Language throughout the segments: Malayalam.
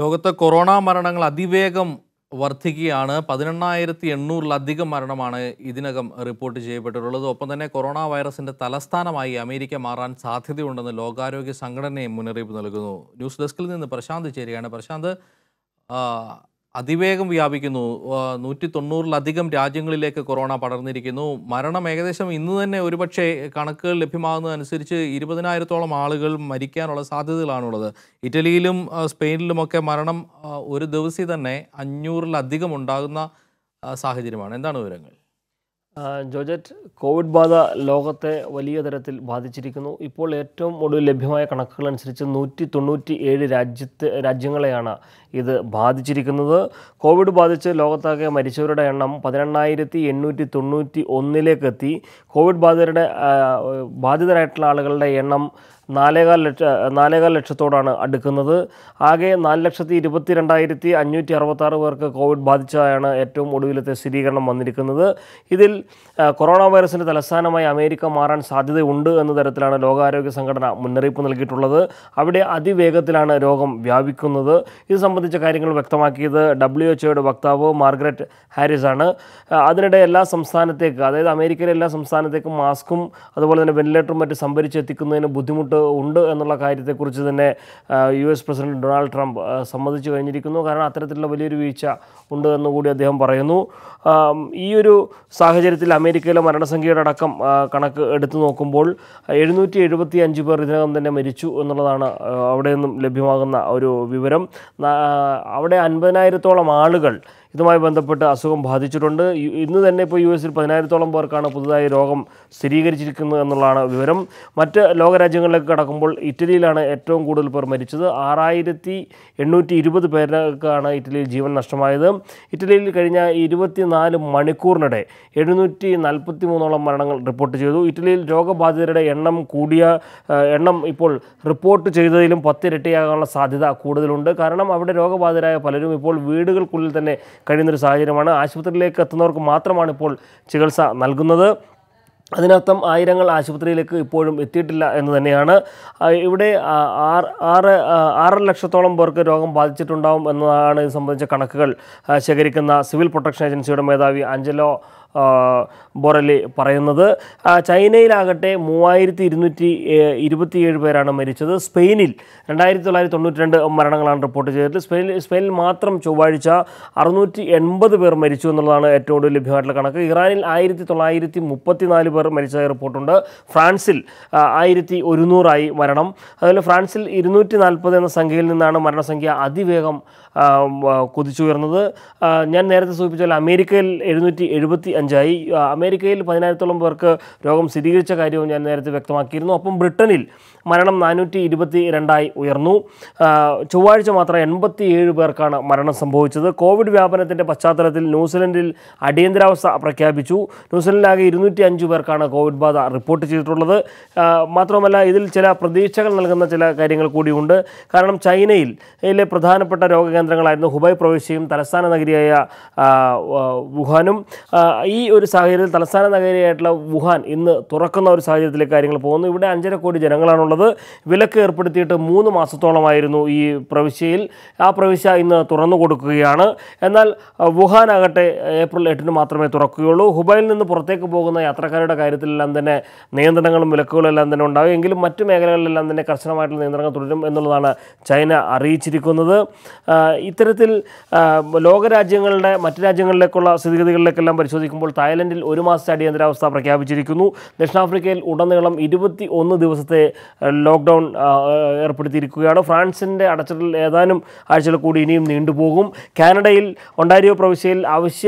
ലോകത്ത് കൊറോണ മരണങ്ങൾ അതിവേഗം വർദ്ധിക്കുകയാണ് പതിനെണ്ണായിരത്തി എണ്ണൂറിലധികം മരണമാണ് ഇതിനകം റിപ്പോർട്ട് ചെയ്യപ്പെട്ടിട്ടുള്ളത് ഒപ്പം തന്നെ കൊറോണ വൈറസിന്റെ തലസ്ഥാനമായി അമേരിക്ക മാറാൻ സാധ്യതയുണ്ടെന്ന് ലോകാരോഗ്യ സംഘടനയും മുന്നറിയിപ്പ് നൽകുന്നു ന്യൂസ് ഡെസ്കിൽ നിന്ന് പ്രശാന്ത് ചേരുകയാണ് പ്രശാന്ത് അതിവേഗം വ്യാപിക്കുന്നു നൂറ്റി തൊണ്ണൂറിലധികം രാജ്യങ്ങളിലേക്ക് കൊറോണ പടർന്നിരിക്കുന്നു മരണം ഏകദേശം ഇന്ന് തന്നെ ഒരുപക്ഷെ കണക്കുകൾ ലഭ്യമാകുന്നതനുസരിച്ച് ഇരുപതിനായിരത്തോളം ആളുകൾ മരിക്കാനുള്ള സാധ്യതകളാണുള്ളത് ഇറ്റലിയിലും സ്പെയിനിലുമൊക്കെ മരണം ഒരു ദിവസം തന്നെ അഞ്ഞൂറിലധികം ഉണ്ടാകുന്ന സാഹചര്യമാണ് എന്താണ് വിവരങ്ങൾ ജോജറ്റ് കോവിഡ് ബാധ ലോകത്തെ വലിയ തരത്തിൽ ബാധിച്ചിരിക്കുന്നു ഇപ്പോൾ ഏറ്റവും ഒടുവിൽ ലഭ്യമായ കണക്കുകൾ അനുസരിച്ച് നൂറ്റി തൊണ്ണൂറ്റി ഏഴ് രാജ്യത്തെ രാജ്യങ്ങളെയാണ് ഇത് ബാധിച്ചിരിക്കുന്നത് കോവിഡ് ബാധിച്ച് ലോകത്താകെ മരിച്ചവരുടെ എണ്ണം പതിനെണ്ണായിരത്തി എണ്ണൂറ്റി തൊണ്ണൂറ്റി ഒന്നിലേക്കെത്തി കോവിഡ് ബാധിതരുടെ ബാധിതരായിട്ടുള്ള ആളുകളുടെ എണ്ണം നാലേകാൽ ലക്ഷ നാലേകാൽ ലക്ഷത്തോടാണ് അടുക്കുന്നത് ആകെ നാല് ലക്ഷത്തി ഇരുപത്തി രണ്ടായിരത്തി അഞ്ഞൂറ്റി അറുപത്താറ് പേർക്ക് കോവിഡ് ബാധിച്ചതായാണ് ഏറ്റവും ഒടുവിലത്തെ സ്ഥിരീകരണം വന്നിരിക്കുന്നത് ഇതിൽ കൊറോണ വൈറസിൻ്റെ തലസ്ഥാനമായി അമേരിക്ക മാറാൻ സാധ്യതയുണ്ട് എന്ന തരത്തിലാണ് ലോകാരോഗ്യ സംഘടന മുന്നറിയിപ്പ് നൽകിയിട്ടുള്ളത് അവിടെ അതിവേഗത്തിലാണ് രോഗം വ്യാപിക്കുന്നത് ഇത് സംബന്ധിച്ച കാര്യങ്ങൾ വ്യക്തമാക്കിയത് ഡബ്ല്യു ഒയുടെ വക്താവ് മാർഗ്രറ്റ് ഹാരിസ് ആണ് അതിനിടെ എല്ലാ സംസ്ഥാനത്തേക്കും അതായത് അമേരിക്കയിലെ എല്ലാ സംസ്ഥാനത്തേക്കും മാസ്കും അതുപോലെ തന്നെ വെന്റിലേറ്ററും മറ്റ് സംഭരിച്ചെത്തിക്കുന്നതിന് ബുദ്ധിമുട്ട് ഉണ്ട് എന്നുള്ള കാര്യത്തെക്കുറിച്ച് തന്നെ U S president Donald Trump സമ്മതിച്ചു കഴിഞ്ഞിരിക്കുന്നു കാരണം അത്തരത്തിലുള്ള വലിയൊരു വീഴ്ച ഉണ്ട് എന്നുകൂടി അദ്ദേഹം പറയുന്നു ഈ ഒരു സാഹചര്യത്തിൽ അമേരിക്കയിലെ മരണസംഖ്യയുടെ അടക്കം കണക്ക് എടുത്തു നോക്കുമ്പോൾ എഴുന്നൂറ്റി എഴുപത്തി അഞ്ച് പേർ ഇതിനകം തന്നെ മരിച്ചു എന്നുള്ളതാണ് അവിടെ നിന്നും ലഭ്യമാകുന്ന ഒരു വിവരം അവിടെ അൻപതിനായിരത്തോളം ആളുകൾ ഇതുമായി ബന്ധപ്പെട്ട് അസുഖം ബാധിച്ചിട്ടുണ്ട് ഇന്ന് തന്നെ ഇപ്പോൾ യു എസിൽ പതിനായിരത്തോളം പേർക്കാണ് പുതുതായി രോഗം സ്ഥിരീകരിച്ചിരിക്കുന്നത് എന്നുള്ളതാണ് വിവരം മറ്റ് ലോകരാജ്യങ്ങളിലേക്ക് കടക്കുമ്പോൾ ഇറ്റലിയിലാണ് ഏറ്റവും കൂടുതൽ പേർ മരിച്ചത് ആറായിരത്തി എണ്ണൂറ്റി ഇരുപത് പേർക്കാണ് ഇറ്റലിയിൽ ജീവൻ നഷ്ടമായത് ഇറ്റലിയിൽ കഴിഞ്ഞ ഇരുപത്തിനാല് മണിക്കൂറിനിടെ എഴുന്നൂറ്റി നാൽപ്പത്തി മൂന്നോളം മരണങ്ങൾ റിപ്പോർട്ട് ചെയ്തു ഇറ്റലിയിൽ രോഗബാധിതരുടെ എണ്ണം കൂടിയ എണ്ണം ഇപ്പോൾ റിപ്പോർട്ട് ചെയ്തതിലും പത്തിരട്ടിയാകാനുള്ള സാധ്യത കൂടുതലുണ്ട് കാരണം അവിടെ രോഗബാധിതരായ പലരും ഇപ്പോൾ വീടുകൾക്കുള്ളിൽ തന്നെ കഴിയുന്നൊരു സാഹചര്യമാണ് ആശുപത്രിയിലേക്ക് എത്തുന്നവർക്ക് മാത്രമാണ് ഇപ്പോൾ ചികിത്സ നൽകുന്നത് അതിനർത്ഥം ആയിരങ്ങൾ ആശുപത്രിയിലേക്ക് ഇപ്പോഴും എത്തിയിട്ടില്ല എന്ന് തന്നെയാണ് ഇവിടെ ആറ് ആറര ലക്ഷത്തോളം പേർക്ക് രോഗം ബാധിച്ചിട്ടുണ്ടാവും എന്നതാണ് ഇത് സംബന്ധിച്ച കണക്കുകൾ ശേഖരിക്കുന്ന സിവിൽ പ്രൊട്ടക്ഷൻ ഏജൻസിയുടെ മേധാവി അഞ്ചലോ ബൊറലി പറയുന്നത് ചൈനയിലാകട്ടെ മൂവായിരത്തി ഇരുന്നൂറ്റി ഇരുപത്തിയേഴ് പേരാണ് മരിച്ചത് സ്പെയിനിൽ രണ്ടായിരത്തി തൊള്ളായിരത്തി തൊണ്ണൂറ്റി രണ്ട് മരണങ്ങളാണ് റിപ്പോർട്ട് ചെയ്തത് സ്പെയിൻ സ്പെയിനിൽ മാത്രം ചൊവ്വാഴ്ച അറുന്നൂറ്റി എൺപത് പേർ മരിച്ചു എന്നുള്ളതാണ് ഏറ്റവും കൂടുതൽ ലഭ്യമായിട്ടുള്ള കണക്ക് ഇറാനിൽ ആയിരത്തി തൊള്ളായിരത്തി മുപ്പത്തി നാല് പേർ മരിച്ചതായി റിപ്പോർട്ടുണ്ട് ഫ്രാൻസിൽ ആയിരത്തി ഒരുന്നൂറായി മരണം അതുപോലെ ഫ്രാൻസിൽ ഇരുന്നൂറ്റി നാൽപ്പത് എന്ന സംഖ്യയിൽ നിന്നാണ് മരണസംഖ്യ അതിവേഗം കുതിച്ചുയർന്നത് ഞാൻ നേരത്തെ സൂചിപ്പിച്ചാൽ അമേരിക്കയിൽ എഴുന്നൂറ്റി എഴുപത്തി അഞ്ചായി അമേരിക്കയിൽ പതിനായിരത്തോളം പേർക്ക് രോഗം സ്ഥിരീകരിച്ച കാര്യവും ഞാൻ നേരത്തെ വ്യക്തമാക്കിയിരുന്നു ഒപ്പം ബ്രിട്ടനിൽ മരണം നാനൂറ്റി ഇരുപത്തി രണ്ടായി ഉയർന്നു ചൊവ്വാഴ്ച മാത്രം എൺപത്തിയേഴ് പേർക്കാണ് മരണം സംഭവിച്ചത് കോവിഡ് വ്യാപനത്തിൻ്റെ പശ്ചാത്തലത്തിൽ ന്യൂസിലൻഡിൽ അടിയന്തരാവസ്ഥ പ്രഖ്യാപിച്ചു ന്യൂസിലൻഡിലാകെ ഇരുന്നൂറ്റി അഞ്ച് പേർക്കാണ് കോവിഡ് ബാധ റിപ്പോർട്ട് ചെയ്തിട്ടുള്ളത് മാത്രമല്ല ഇതിൽ ചില പ്രതീക്ഷകൾ നൽകുന്ന ചില കാര്യങ്ങൾ കൂടിയുണ്ട് കാരണം ചൈനയിൽ ഇതിലെ പ്രധാനപ്പെട്ട രോഗകേന്ദ്രങ്ങളായിരുന്നു ഹുബൈ പ്രവിശ്യയും തലസ്ഥാന നഗരിയായ വുഹാനും ഈ ഒരു സാഹചര്യത്തിൽ തലസ്ഥാന നഗരിയായിട്ടുള്ള വുഹാൻ ഇന്ന് തുറക്കുന്ന ഒരു സാഹചര്യത്തിലേക്ക് കാര്യങ്ങൾ പോകുന്നു ഇവിടെ അഞ്ചര കോടി ജനങ്ങളാണുള്ളത് വിലക്ക് ഏർപ്പെടുത്തിയിട്ട് മൂന്ന് മാസത്തോളമായിരുന്നു ഈ പ്രവിശ്യയിൽ ആ പ്രവിശ്യ ഇന്ന് തുറന്നു കൊടുക്കുകയാണ് എന്നാൽ വുഹാൻ ആകട്ടെ ഏപ്രിൽ എട്ടിന് മാത്രമേ തുറക്കുകയുള്ളൂ ഹുബൈയിൽ നിന്ന് പുറത്തേക്ക് പോകുന്ന യാത്രക്കാരുടെ കാര്യത്തിലെല്ലാം തന്നെ നിയന്ത്രണങ്ങളും വിലക്കുകളും എല്ലാം തന്നെ ഉണ്ടാകും എങ്കിലും മറ്റു മേഖലകളിലെല്ലാം തന്നെ കർശനമായിട്ടുള്ള നിയന്ത്രണങ്ങൾ തുടരും എന്നുള്ളതാണ് ചൈന അറിയിച്ചിരിക്കുന്നത് ഇത്തരത്തിൽ ലോകരാജ്യങ്ങളുടെ മറ്റു രാജ്യങ്ങളിലേക്കുള്ള സ്ഥിതിഗതികളിലേക്കെല്ലാം പരിശോധിക്കുമ്പോൾ നോക്കുമ്പോൾ തായ്ലൻഡിൽ ഒരു മാസത്തെ അടിയന്തരാവസ്ഥ പ്രഖ്യാപിച്ചിരിക്കുന്നു ദക്ഷിണാഫ്രിക്കയിൽ ഉടനീളം ഇരുപത്തി ഒന്ന് ദിവസത്തെ ലോക്ക്ഡൗൺ ഏർപ്പെടുത്തിയിരിക്കുകയാണ് ഫ്രാൻസിൻ്റെ അടച്ചിടൽ ഏതാനും ആഴ്ചകൾ കൂടി ഇനിയും നീണ്ടുപോകും കാനഡയിൽ ഒണ്ടാരിയോ പ്രവിശ്യയിൽ അവശ്യ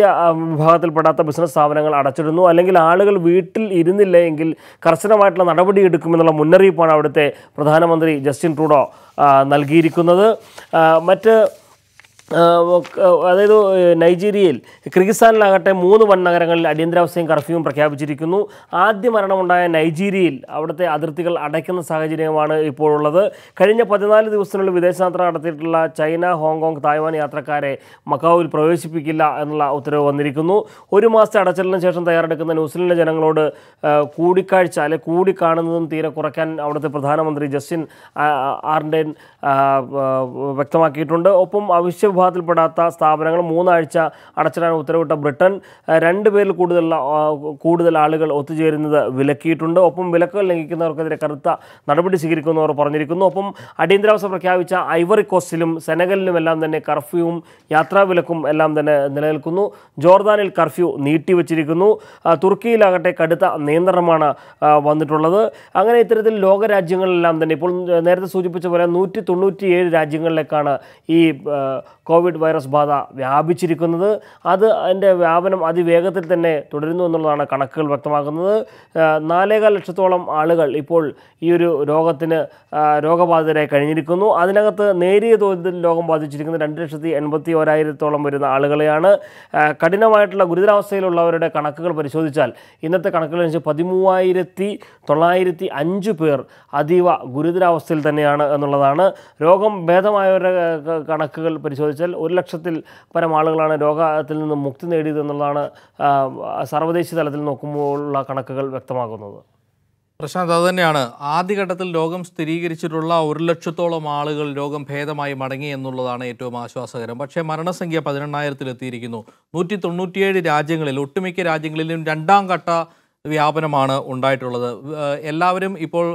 വിഭാഗത്തിൽപ്പെടാത്ത ബിസിനസ് സ്ഥാപനങ്ങൾ അടച്ചിടുന്നു അല്ലെങ്കിൽ ആളുകൾ വീട്ടിൽ ഇരുന്നില്ല എങ്കിൽ കർശനമായിട്ടുള്ള എടുക്കുമെന്നുള്ള മുന്നറിയിപ്പാണ് അവിടുത്തെ പ്രധാനമന്ത്രി ജസ്റ്റിൻ ട്രൂഡോ നൽകിയിരിക്കുന്നത് മറ്റ് അതായത് നൈജീരിയയിൽ കിർഗിസ്ഥാനിലാകട്ടെ മൂന്ന് നഗരങ്ങളിൽ അടിയന്തരാവസ്ഥയും കർഫ്യൂവും പ്രഖ്യാപിച്ചിരിക്കുന്നു ആദ്യ മരണമുണ്ടായ നൈജീരിയയിൽ അവിടുത്തെ അതിർത്തികൾ അടയ്ക്കുന്ന സാഹചര്യമാണ് ഇപ്പോഴുള്ളത് കഴിഞ്ഞ പതിനാല് ദിവസത്തിനുള്ളിൽ വിദേശയാത്ര നടത്തിയിട്ടുള്ള ചൈന ഹോങ്കോങ് തായ്വാൻ യാത്രക്കാരെ മക്കാവിൽ പ്രവേശിപ്പിക്കില്ല എന്നുള്ള ഉത്തരവ് വന്നിരിക്കുന്നു ഒരു മാസത്തെ അടച്ചിലിന് ശേഷം തയ്യാറെടുക്കുന്ന ന്യൂസിലൻഡ് ജനങ്ങളോട് കൂടിക്കാഴ്ച അല്ലെ കൂടിക്കാണുന്നതും തീരെ കുറയ്ക്കാൻ അവിടുത്തെ പ്രധാനമന്ത്രി ജസ്റ്റിൻ ആർഡൻ വ്യക്തമാക്കിയിട്ടുണ്ട് ഒപ്പം ആവശ്യ വിഭാഗത്തിൽപ്പെടാത്ത സ്ഥാപനങ്ങൾ മൂന്നാഴ്ച അടച്ചിടാൻ ഉത്തരവിട്ട ബ്രിട്ടൻ രണ്ട് പേരിൽ കൂടുതൽ കൂടുതൽ ആളുകൾ ഒത്തുചേരുന്നത് വിലക്കിയിട്ടുണ്ട് ഒപ്പം വിലക്കുകൾ ലംഘിക്കുന്നവർക്കെതിരെ കറുത്ത നടപടി സ്വീകരിക്കുമെന്ന് അവർ പറഞ്ഞിരിക്കുന്നു ഒപ്പം അടിയന്തരാവസ്ഥ പ്രഖ്യാപിച്ച ഐവറി കോസ്റ്റിലും സെനഗലിലും എല്ലാം തന്നെ കർഫ്യൂവും യാത്രാവിലക്കും എല്ലാം തന്നെ നിലനിൽക്കുന്നു ജോർദാനിൽ കർഫ്യൂ നീട്ടിവച്ചിരിക്കുന്നു തുർക്കിയിലാകട്ടെ കടുത്ത നിയന്ത്രണമാണ് വന്നിട്ടുള്ളത് അങ്ങനെ ഇത്തരത്തിൽ ലോകരാജ്യങ്ങളിലെല്ലാം തന്നെ ഇപ്പോൾ നേരത്തെ സൂചിപ്പിച്ച പോലെ നൂറ്റി തൊണ്ണൂറ്റിയേഴ് രാജ്യങ്ങളിലേക്കാണ് ഈ കോവിഡ് വൈറസ് ബാധ വ്യാപിച്ചിരിക്കുന്നത് അത് അതിൻ്റെ വ്യാപനം അതിവേഗത്തിൽ തന്നെ തുടരുന്നു എന്നുള്ളതാണ് കണക്കുകൾ വ്യക്തമാക്കുന്നത് നാലേകാൽ ലക്ഷത്തോളം ആളുകൾ ഇപ്പോൾ ഈ ഒരു രോഗത്തിന് രോഗബാധിതരായി കഴിഞ്ഞിരിക്കുന്നു അതിനകത്ത് നേരിയ തോതിൽ രോഗം ബാധിച്ചിരിക്കുന്ന രണ്ട് ലക്ഷത്തി എൺപത്തി ഒരായിരത്തോളം വരുന്ന ആളുകളെയാണ് കഠിനമായിട്ടുള്ള ഗുരുതരാവസ്ഥയിലുള്ളവരുടെ കണക്കുകൾ പരിശോധിച്ചാൽ ഇന്നത്തെ കണക്കുകളനുസരിച്ച് പതിമൂവായിരത്തി തൊള്ളായിരത്തി അഞ്ച് പേർ അതീവ ഗുരുതരാവസ്ഥയിൽ തന്നെയാണ് എന്നുള്ളതാണ് രോഗം ഭേദമായവരുടെ കണക്കുകൾ പരിശോധിച്ചു വെച്ചാൽ ഒരു ലക്ഷത്തിൽ പരം ആളുകളാണ് രോഗത്തിൽ നിന്ന് മുക്തി എന്നുള്ളതാണ് സർവ്വദേശീയ തലത്തിൽ നോക്കുമ്പോഴുള്ള കണക്കുകൾ വ്യക്തമാക്കുന്നത് പ്രശാന്ത് അതുതന്നെയാണ് ആദ്യഘട്ടത്തിൽ രോഗം സ്ഥിരീകരിച്ചിട്ടുള്ള ഒരു ലക്ഷത്തോളം ആളുകൾ രോഗം ഭേദമായി മടങ്ങി എന്നുള്ളതാണ് ഏറ്റവും ആശ്വാസകരം പക്ഷേ മരണസംഖ്യ പതിനെണ്ണായിരത്തിലെത്തിയിരിക്കുന്നു നൂറ്റി തൊണ്ണൂറ്റിയേഴ് രാജ്യങ്ങളിൽ ഒട്ടുമിക്ക രാജ്യങ്ങളിലും രണ്ടാം ഘട്ട വ്യാപനമാണ് ഉണ്ടായിട്ടുള്ളത് എല്ലാവരും ഇപ്പോൾ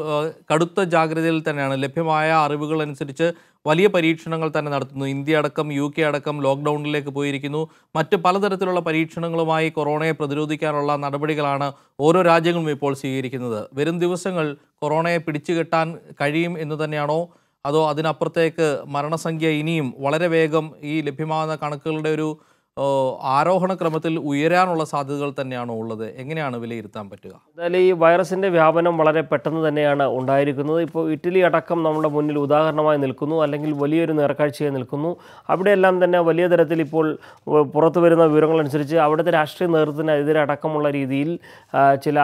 കടുത്ത ജാഗ്രതയിൽ തന്നെയാണ് ലഭ്യമായ അറിവുകൾ അനുസരിച്ച് വലിയ പരീക്ഷണങ്ങൾ തന്നെ നടത്തുന്നു ഇന്ത്യ അടക്കം യു കെ അടക്കം ലോക്ക്ഡൗണിലേക്ക് പോയിരിക്കുന്നു മറ്റ് പലതരത്തിലുള്ള പരീക്ഷണങ്ങളുമായി കൊറോണയെ പ്രതിരോധിക്കാനുള്ള നടപടികളാണ് ഓരോ രാജ്യങ്ങളും ഇപ്പോൾ സ്വീകരിക്കുന്നത് വരും ദിവസങ്ങൾ കൊറോണയെ പിടിച്ചുകെട്ടാൻ കഴിയും എന്ന് തന്നെയാണോ അതോ അതിനപ്പുറത്തേക്ക് മരണസംഖ്യ ഇനിയും വളരെ വേഗം ഈ ലഭ്യമാകുന്ന കണക്കുകളുടെ ഒരു ആരോഹണ ക്രമത്തിൽ ഉയരാനുള്ള സാധ്യതകൾ തന്നെയാണോ ഉള്ളത് എങ്ങനെയാണ് വിലയിരുത്താൻ പറ്റുക എന്തായാലും ഈ വൈറസിൻ്റെ വ്യാപനം വളരെ പെട്ടെന്ന് തന്നെയാണ് ഉണ്ടായിരിക്കുന്നത് ഇപ്പോൾ ഇറ്റലി അടക്കം നമ്മുടെ മുന്നിൽ ഉദാഹരണമായി നിൽക്കുന്നു അല്ലെങ്കിൽ വലിയൊരു നേർക്കാഴ്ചയായി നിൽക്കുന്നു അവിടെയെല്ലാം തന്നെ വലിയ തരത്തിൽ ഇപ്പോൾ പുറത്തു വരുന്ന വിവരങ്ങളനുസരിച്ച് അവിടുത്തെ രാഷ്ട്രീയ നേതൃത്വത്തിനെതിരെ അടക്കമുള്ള രീതിയിൽ ചില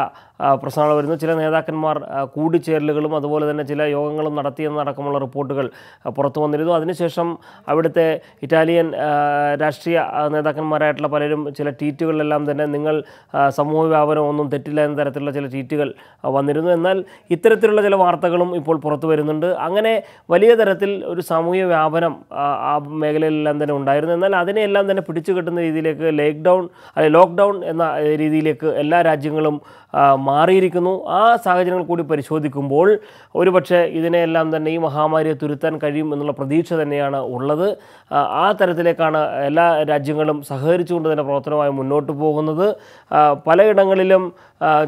പ്രശ്നങ്ങൾ വരുന്നു ചില നേതാക്കന്മാർ കൂടിച്ചേരലുകളും അതുപോലെ തന്നെ ചില യോഗങ്ങളും നടത്തിയെന്നടക്കമുള്ള റിപ്പോർട്ടുകൾ പുറത്തു വന്നിരുന്നു അതിനുശേഷം അവിടുത്തെ ഇറ്റാലിയൻ രാഷ്ട്രീയ നേതാക്കന്മാരായിട്ടുള്ള പലരും ചില ട്വീറ്റുകളിലെല്ലാം തന്നെ നിങ്ങൾ സമൂഹ വ്യാപനം ഒന്നും തെറ്റില്ല എന്ന തരത്തിലുള്ള ചില ട്വീറ്റുകൾ വന്നിരുന്നു എന്നാൽ ഇത്തരത്തിലുള്ള ചില വാർത്തകളും ഇപ്പോൾ പുറത്തു വരുന്നുണ്ട് അങ്ങനെ വലിയ തരത്തിൽ ഒരു സാമൂഹ്യ വ്യാപനം ആ മേഖലയിലെല്ലാം തന്നെ ഉണ്ടായിരുന്നു എന്നാൽ അതിനെയെല്ലാം തന്നെ പിടിച്ചു കിട്ടുന്ന രീതിയിലേക്ക് ലോക്ക്ഡൗൺ അല്ലെ ലോക്ക്ഡൗൺ എന്ന രീതിയിലേക്ക് എല്ലാ രാജ്യങ്ങളും മാറിയിരിക്കുന്നു ആ സാഹചര്യങ്ങൾ കൂടി പരിശോധിക്കുമ്പോൾ ഒരുപക്ഷെ ഇതിനെയെല്ലാം തന്നെ ഈ മഹാമാരിയെ തുരുത്താൻ കഴിയും എന്നുള്ള പ്രതീക്ഷ തന്നെയാണ് ഉള്ളത് ആ തരത്തിലേക്കാണ് എല്ലാ രാജ്യങ്ങളും സംഘങ്ങളും സഹകരിച്ചുകൊണ്ട് തന്നെ പ്രവർത്തനമായി മുന്നോട്ട് പോകുന്നത് പലയിടങ്ങളിലും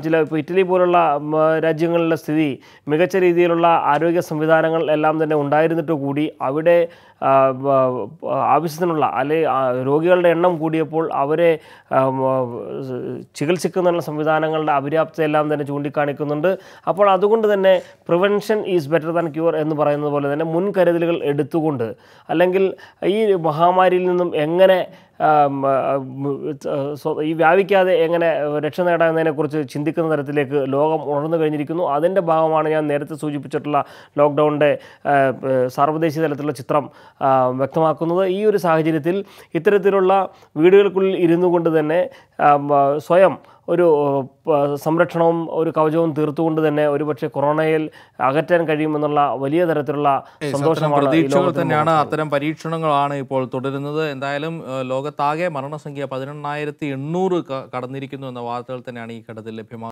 ചില ഇപ്പോൾ ഇറ്റലി പോലുള്ള രാജ്യങ്ങളിലെ സ്ഥിതി മികച്ച രീതിയിലുള്ള ആരോഗ്യ സംവിധാനങ്ങൾ എല്ലാം തന്നെ ഉണ്ടായിരുന്നിട്ട് കൂടി അവിടെ ആവശ്യത്തിനുള്ള അല്ലെ രോഗികളുടെ എണ്ണം കൂടിയപ്പോൾ അവരെ ചികിത്സിക്കുന്ന സംവിധാനങ്ങളുടെ അപര്യാപ്തയെല്ലാം തന്നെ ചൂണ്ടിക്കാണിക്കുന്നുണ്ട് അപ്പോൾ അതുകൊണ്ട് തന്നെ prevention is better than cure എന്ന് പറയുന്നത് പോലെ തന്നെ മുൻകരുതലുകൾ എടുത്തുകൊണ്ട് അല്ലെങ്കിൽ ഈ മഹാമാരിയിൽ നിന്നും എങ്ങനെ ഈ വ്യാപിക്കാതെ എങ്ങനെ രക്ഷ നേടാമെന്നതിനെക്കുറിച്ച് ചിന്തിക്കുന്ന തരത്തിലേക്ക് ലോകം ഉണർന്നു കഴിഞ്ഞിരിക്കുന്നു അതിൻ്റെ ഭാഗമാണ് ഞാൻ നേരത്തെ സൂചിപ്പിച്ചിട്ടുള്ള ലോക്ക്ഡൗണിൻ്റെ സാർവദേശീയ തലത്തിലുള്ള ചിത്രം വ്യക്തമാക്കുന്നത് ഈ ഒരു സാഹചര്യത്തിൽ ഇത്തരത്തിലുള്ള വീടുകൾക്കുള്ളിൽ ഇരുന്നു കൊണ്ട് തന്നെ സ്വയം ഒരു സംരക്ഷണവും ഒരു കവചവും തീർത്തുകൊണ്ട് തന്നെ ഒരുപക്ഷെ കൊറോണയിൽ അകറ്റാൻ കഴിയുമെന്നുള്ള വലിയ തരത്തിലുള്ള സന്തോഷമാണ് പ്രതീക്ഷകൾ തന്നെയാണ് അത്തരം പരീക്ഷണങ്ങളാണ് ഇപ്പോൾ തുടരുന്നത് എന്തായാലും ലോകത്താകെ മരണസംഖ്യ പതിനെണ്ണായിരത്തി എണ്ണൂറ് കടന്നിരിക്കുന്നു എന്ന വാർത്തകൾ തന്നെയാണ് ഈ ഘട്ടത്തിൽ ലഭ്യമാകുന്നത്